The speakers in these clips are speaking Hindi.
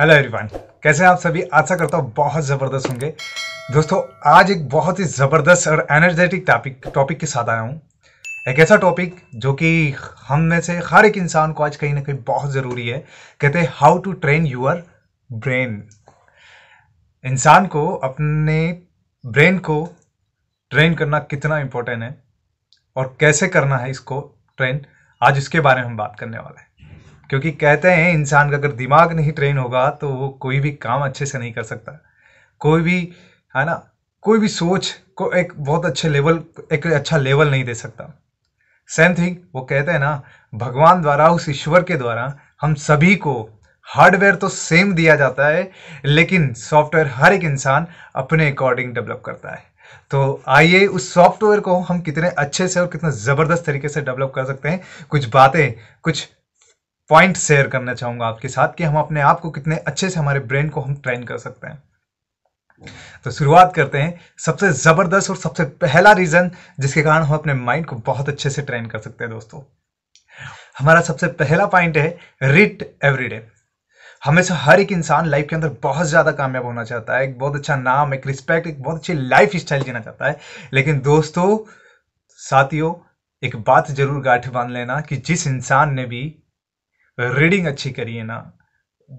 हेलो एवरीवन कैसे हैं आप सभी आशा करता हूँ बहुत ज़बरदस्त होंगे दोस्तों आज एक बहुत ही ज़बरदस्त और एनर्जेटिक टॉपिक टॉपिक के साथ आया हूँ एक ऐसा टॉपिक जो कि हम में से हर एक इंसान को आज कहीं ना कहीं बहुत ज़रूरी है कहते हैं how to train your brain इंसान को अपने ब्रेन को ट्रेन करना कितना इम्पोर्टेंट है और कैसे करना है इसको ट्रेन आज इसके बारे में हम बात करने वाले हैं क्योंकि कहते हैं इंसान का अगर दिमाग नहीं ट्रेन होगा तो वो कोई भी काम अच्छे से नहीं कर सकता कोई भी है ना कोई भी सोच को एक बहुत अच्छे लेवल एक अच्छा लेवल नहीं दे सकता सेम थिंग वो कहते हैं ना भगवान द्वारा उस ईश्वर के द्वारा हम सभी को हार्डवेयर तो सेम दिया जाता है लेकिन सॉफ्टवेयर हर एक इंसान अपने अकॉर्डिंग डेवलप करता है तो आइए उस सॉफ्टवेयर को हम कितने अच्छे से और कितना ज़बरदस्त तरीके से डेवलप कर सकते हैं कुछ बातें कुछ पॉइंट शेयर करना चाहूंगा आपके साथ कि हम अपने आप को कितने अच्छे से हमारे ब्रेन को हम ट्रेन कर सकते हैं तो शुरुआत करते हैं सबसे ज़बरदस्त और सबसे पहला रीज़न जिसके कारण हम अपने माइंड को बहुत अच्छे से ट्रेन कर सकते हैं दोस्तों हमारा सबसे पहला पॉइंट है रिट एवरीडे हमेशा हर एक इंसान लाइफ के अंदर बहुत ज़्यादा कामयाब होना चाहता है एक बहुत अच्छा नाम एक रिस्पेक्ट एक बहुत अच्छी लाइफ स्टाइल जीना चाहता है लेकिन दोस्तों साथियों एक बात जरूर गांठ बांध लेना कि जिस इंसान ने भी रीडिंग अच्छी करिए ना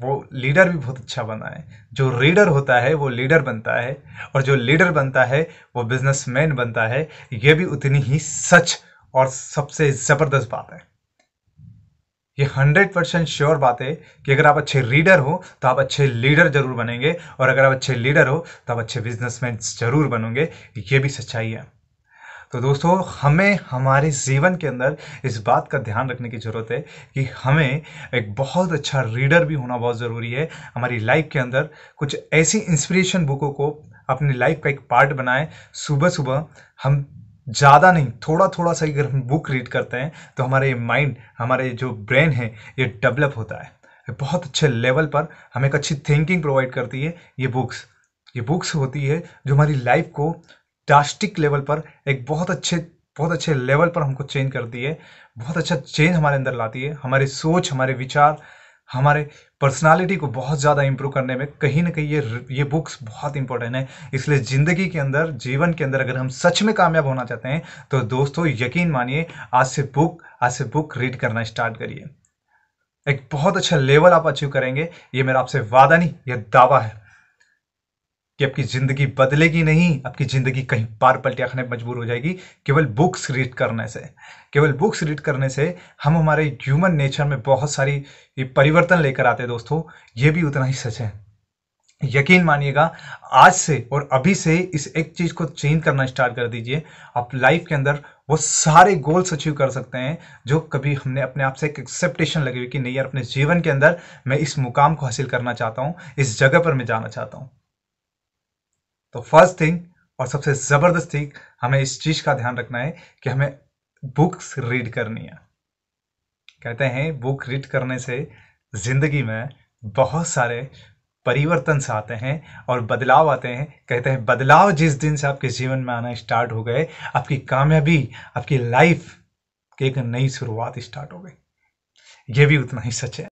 वो लीडर भी बहुत अच्छा बना है जो रीडर होता है वो लीडर बनता है और जो लीडर बनता है वो बिजनेसमैन बनता है ये भी उतनी ही सच और सबसे ज़बरदस्त बात है ये हंड्रेड परसेंट श्योर बात है कि अगर आप अच्छे रीडर हो तो आप अच्छे लीडर जरूर बनेंगे और अगर आप अच्छे लीडर हो तो आप अच्छे बिजनेसमैन जरूर बनोगे ये भी सच्चाई है तो दोस्तों हमें हमारे जीवन के अंदर इस बात का ध्यान रखने की ज़रूरत है कि हमें एक बहुत अच्छा रीडर भी होना बहुत ज़रूरी है हमारी लाइफ के अंदर कुछ ऐसी इंस्पिरेशन बुकों को अपनी लाइफ का एक पार्ट बनाएं सुबह सुबह हम ज़्यादा नहीं थोड़ा थोड़ा सा अगर हम बुक रीड करते हैं तो हमारे माइंड हमारे जो ब्रेन है ये डेवलप होता है बहुत अच्छे लेवल पर हमें एक अच्छी थिंकिंग प्रोवाइड करती है ये बुक्स ये बुक्स होती है जो हमारी लाइफ को डास्टिक लेवल पर एक बहुत अच्छे बहुत अच्छे लेवल पर हमको चेंज करती है बहुत अच्छा चेंज हमारे अंदर लाती है हमारी सोच हमारे विचार हमारे पर्सनालिटी को बहुत ज़्यादा इम्प्रूव करने में कहीं ना कहीं ये ये बुक्स बहुत इंपॉर्टेंट है इसलिए ज़िंदगी के अंदर जीवन के अंदर अगर हम सच में कामयाब होना चाहते हैं तो दोस्तों यकीन मानिए आज से बुक आज से बुक रीड करना स्टार्ट करिए एक बहुत अच्छा लेवल आप अचीव करेंगे ये मेरा आपसे वादा नहीं ये दावा है कि आपकी ज़िंदगी बदलेगी नहीं आपकी ज़िंदगी कहीं पार पलटिया खाने मजबूर हो जाएगी केवल बुक्स रीड करने से केवल बुक्स रीड करने से हम हमारे ह्यूमन नेचर में बहुत सारी परिवर्तन लेकर आते हैं दोस्तों ये भी उतना ही सच है यकीन मानिएगा आज से और अभी से इस एक चीज़ को चेंज करना स्टार्ट कर दीजिए आप लाइफ के अंदर वो सारे गोल्स अचीव कर सकते हैं जो कभी हमने अपने आप से एक एक्सेप्टेशन लगी हुई कि नहीं यार अपने जीवन के अंदर मैं इस मुकाम को हासिल करना चाहता हूँ इस जगह पर मैं जाना चाहता हूँ तो फर्स्ट थिंग और सबसे ज़बरदस्त थिंग हमें इस चीज़ का ध्यान रखना है कि हमें बुक्स रीड करनी है कहते हैं बुक रीड करने से ज़िंदगी में बहुत सारे परिवर्तन से आते हैं और बदलाव आते हैं कहते हैं बदलाव जिस दिन से आपके जीवन में आना स्टार्ट हो गए आपकी कामयाबी आपकी लाइफ की एक नई शुरुआत स्टार्ट हो गई ये भी उतना ही सच है